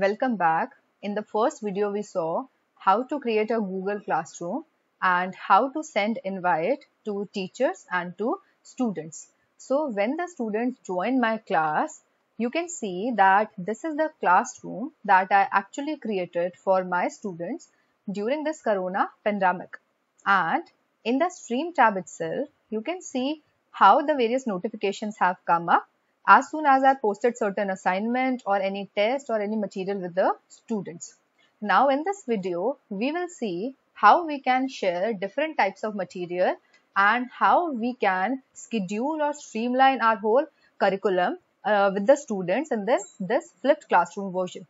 Welcome back. In the first video we saw how to create a Google Classroom and how to send invite to teachers and to students. So when the students join my class, you can see that this is the classroom that I actually created for my students during this corona pandemic. And in the stream tab itself, you can see how the various notifications have come up as soon as I posted certain assignment or any test or any material with the students. Now in this video, we will see how we can share different types of material and how we can schedule or streamline our whole curriculum uh, with the students in this, this flipped classroom version.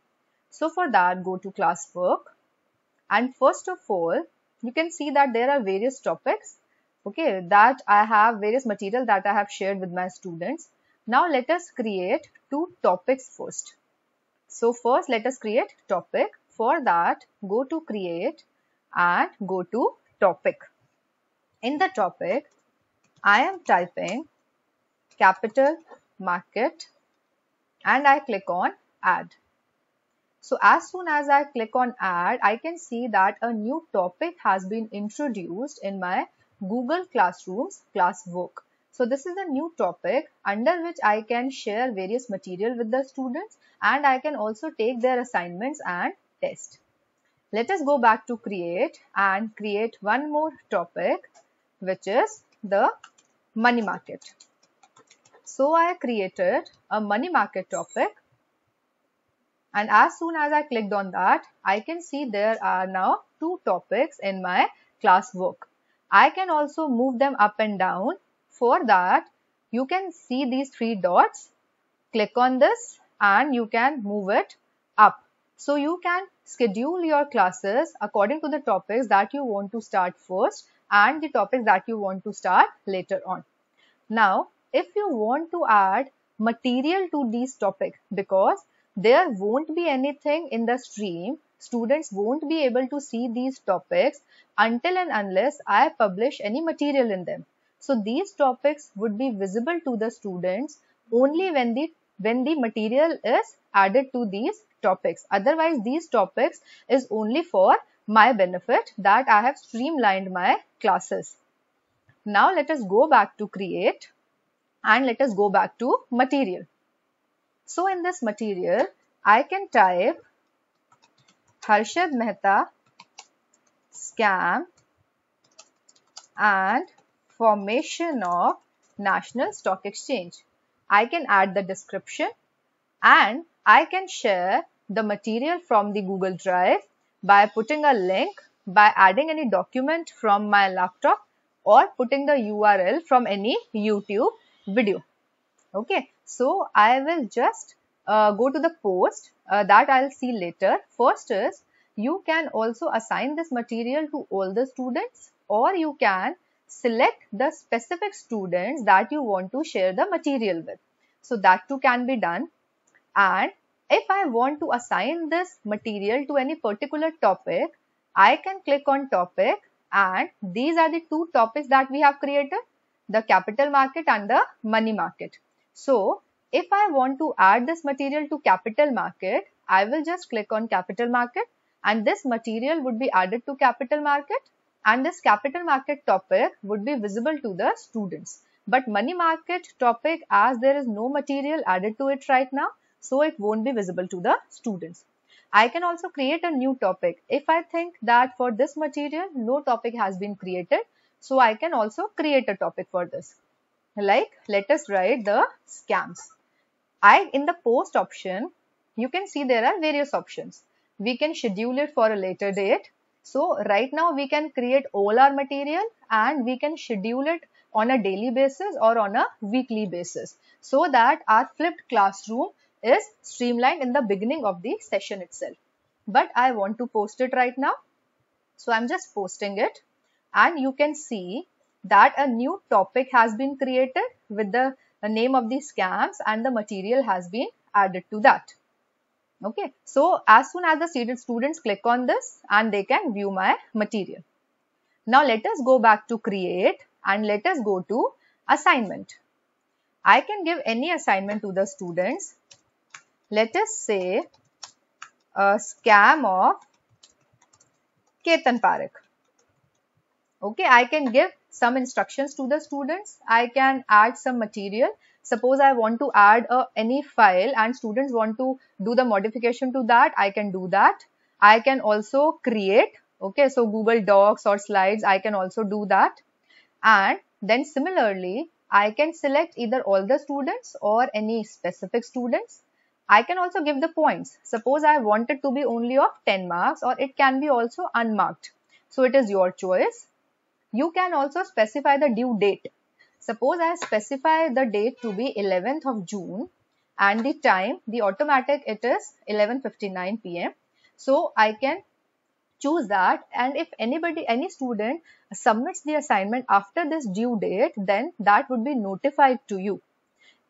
So for that, go to classwork and first of all, you can see that there are various topics okay that I have various material that I have shared with my students now let us create two topics first. So first let us create topic. For that go to create and go to topic. In the topic I am typing capital market and I click on add. So as soon as I click on add, I can see that a new topic has been introduced in my Google Classrooms classwork. So this is a new topic under which I can share various material with the students and I can also take their assignments and test. Let us go back to create and create one more topic which is the money market. So I created a money market topic and as soon as I clicked on that, I can see there are now two topics in my class work. I can also move them up and down for that, you can see these three dots, click on this and you can move it up. So you can schedule your classes according to the topics that you want to start first and the topics that you want to start later on. Now, if you want to add material to these topics because there won't be anything in the stream, students won't be able to see these topics until and unless I publish any material in them. So these topics would be visible to the students only when the when the material is added to these topics. Otherwise, these topics is only for my benefit that I have streamlined my classes. Now let us go back to create and let us go back to material. So in this material, I can type Harshad Mehta scam and formation of National Stock Exchange. I can add the description and I can share the material from the Google Drive by putting a link, by adding any document from my laptop or putting the URL from any YouTube video. Okay, so I will just uh, go to the post uh, that I'll see later. First is you can also assign this material to all the students or you can select the specific students that you want to share the material with. So that too can be done. And if I want to assign this material to any particular topic, I can click on topic and these are the two topics that we have created, the capital market and the money market. So if I want to add this material to capital market, I will just click on capital market and this material would be added to capital market and this capital market topic would be visible to the students. But money market topic as there is no material added to it right now, so it won't be visible to the students. I can also create a new topic if I think that for this material no topic has been created. So I can also create a topic for this. Like let us write the scams. I in the post option you can see there are various options. We can schedule it for a later date so right now we can create all our material and we can schedule it on a daily basis or on a weekly basis so that our flipped classroom is streamlined in the beginning of the session itself. But I want to post it right now. So I'm just posting it and you can see that a new topic has been created with the name of the scams and the material has been added to that. Okay. So, as soon as the students click on this and they can view my material. Now, let us go back to create and let us go to assignment. I can give any assignment to the students. Let us say a scam of Ketan Parakh. Okay, I can give some instructions to the students. I can add some material Suppose I want to add a, any file and students want to do the modification to that, I can do that. I can also create, okay, so Google Docs or slides, I can also do that. And then similarly, I can select either all the students or any specific students. I can also give the points. Suppose I want it to be only of 10 marks or it can be also unmarked. So it is your choice. You can also specify the due date. Suppose I specify the date to be 11th of June and the time, the automatic it is 11.59 pm. So I can choose that and if anybody, any student submits the assignment after this due date, then that would be notified to you.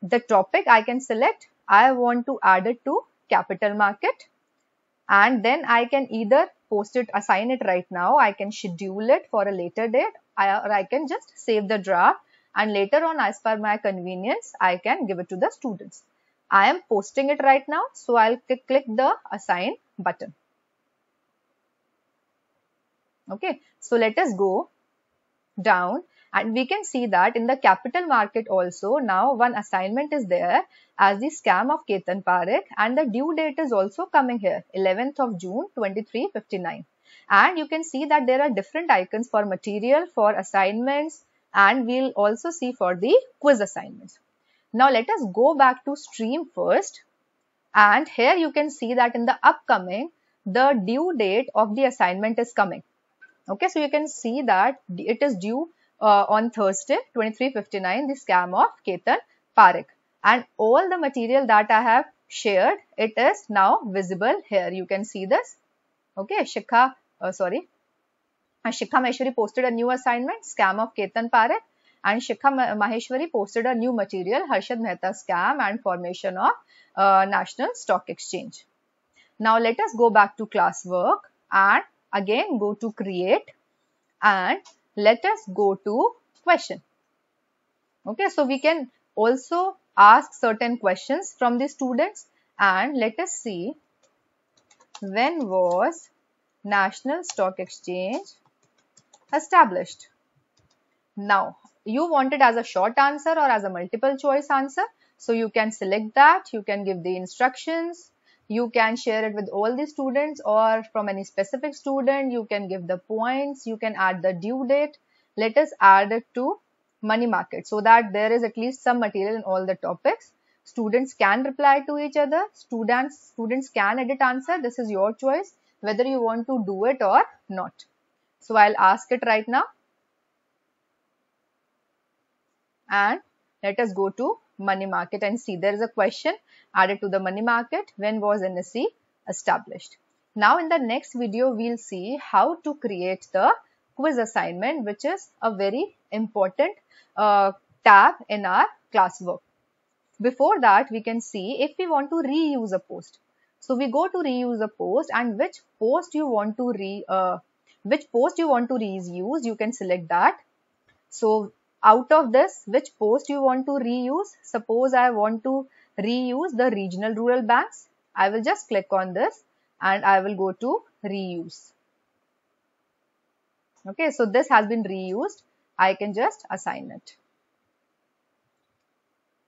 The topic I can select, I want to add it to capital market and then I can either post it, assign it right now. I can schedule it for a later date I, or I can just save the draft and later on as per my convenience I can give it to the students. I am posting it right now so I'll click the assign button. Okay, so let us go down and we can see that in the capital market also now one assignment is there as the scam of Ketan Parekh and the due date is also coming here 11th of June 2359 and you can see that there are different icons for material for assignments and we'll also see for the quiz assignments. Now let us go back to stream first and here you can see that in the upcoming the due date of the assignment is coming. Okay, so you can see that it is due uh, on Thursday 2359 the scam of Ketan Parekh and all the material that I have shared it is now visible here you can see this okay Shikha uh, sorry and Shikha Maheshwari posted a new assignment, Scam of Ketan Parekh. And Shikha Maheshwari posted a new material, Harshad Mehta Scam and Formation of uh, National Stock Exchange. Now let us go back to class work and again go to create and let us go to question. Okay, so we can also ask certain questions from the students and let us see when was National Stock Exchange established. Now, you want it as a short answer or as a multiple choice answer. So you can select that, you can give the instructions, you can share it with all the students or from any specific student, you can give the points, you can add the due date. Let us add it to money market so that there is at least some material in all the topics. Students can reply to each other, students, students can edit answer, this is your choice whether you want to do it or not. So I'll ask it right now. And let us go to money market and see there is a question added to the money market. When was NSE established? Now in the next video, we'll see how to create the quiz assignment, which is a very important uh, tab in our classwork. Before that, we can see if we want to reuse a post. So we go to reuse a post and which post you want to re, uh, which post you want to reuse you can select that so out of this which post you want to reuse suppose i want to reuse the regional rural banks i will just click on this and i will go to reuse okay so this has been reused i can just assign it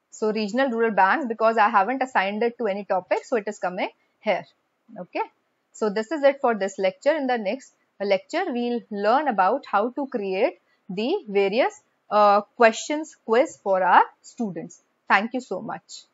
so regional rural bank because i haven't assigned it to any topic so it is coming here okay so this is it for this lecture in the next lecture, we'll learn about how to create the various uh, questions quiz for our students. Thank you so much.